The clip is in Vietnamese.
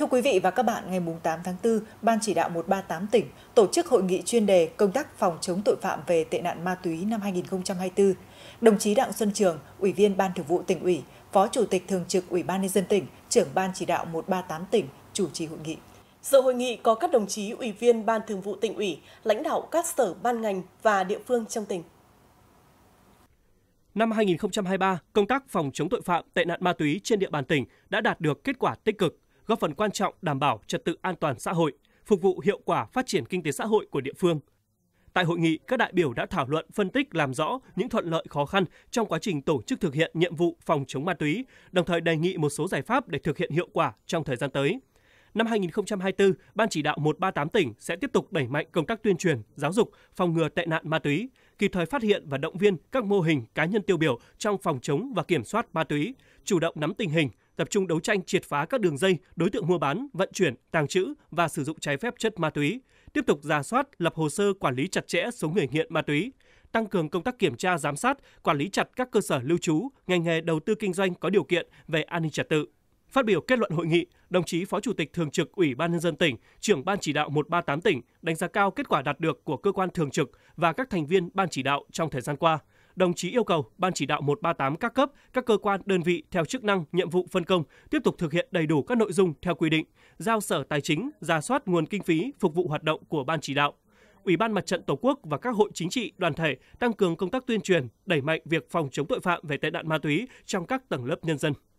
Thưa quý vị và các bạn, ngày 8 tháng 4, Ban chỉ đạo 138 tỉnh tổ chức hội nghị chuyên đề công tác phòng chống tội phạm về tệ nạn ma túy năm 2024. Đồng chí Đặng Xuân Trường, Ủy viên Ban Thường vụ tỉnh ủy, Phó Chủ tịch Thường trực Ủy ban Nhân dân tỉnh, trưởng Ban chỉ đạo 138 tỉnh chủ trì hội nghị. Dự hội nghị có các đồng chí Ủy viên Ban Thường vụ tỉnh ủy, lãnh đạo các sở ban ngành và địa phương trong tỉnh. Năm 2023, công tác phòng chống tội phạm tệ nạn ma túy trên địa bàn tỉnh đã đạt được kết quả tích cực – góp phần quan trọng đảm bảo trật tự an toàn xã hội, phục vụ hiệu quả phát triển kinh tế xã hội của địa phương. Tại hội nghị, các đại biểu đã thảo luận, phân tích làm rõ những thuận lợi khó khăn trong quá trình tổ chức thực hiện nhiệm vụ phòng chống ma túy, đồng thời đề nghị một số giải pháp để thực hiện hiệu quả trong thời gian tới. Năm 2024, Ban chỉ đạo 138 tỉnh sẽ tiếp tục đẩy mạnh công tác tuyên truyền, giáo dục, phòng ngừa tệ nạn ma túy, kịp thời phát hiện và động viên các mô hình cá nhân tiêu biểu trong phòng chống và kiểm soát ma túy, chủ động nắm tình hình, tập trung đấu tranh triệt phá các đường dây, đối tượng mua bán, vận chuyển, tàng trữ và sử dụng trái phép chất ma túy, tiếp tục ra soát, lập hồ sơ quản lý chặt chẽ số người nghiện ma túy, tăng cường công tác kiểm tra giám sát, quản lý chặt các cơ sở lưu trú, ngành nghề đầu tư kinh doanh có điều kiện về an ninh trật tự. Phát biểu kết luận hội nghị, đồng chí Phó Chủ tịch Thường trực Ủy ban Nhân dân tỉnh, trưởng Ban chỉ đạo 138 tỉnh đánh giá cao kết quả đạt được của cơ quan thường trực và các thành viên Ban chỉ đạo trong thời gian qua – đồng chí yêu cầu Ban chỉ đạo 138 các cấp, các cơ quan, đơn vị theo chức năng, nhiệm vụ phân công tiếp tục thực hiện đầy đủ các nội dung theo quy định, giao Sở Tài chính ra soát nguồn kinh phí phục vụ hoạt động của Ban chỉ đạo. Ủy ban Mặt trận Tổ quốc và các hội chính trị, đoàn thể tăng cường công tác tuyên truyền, đẩy mạnh việc phòng chống tội phạm về tệ nạn ma túy trong các tầng lớp nhân dân.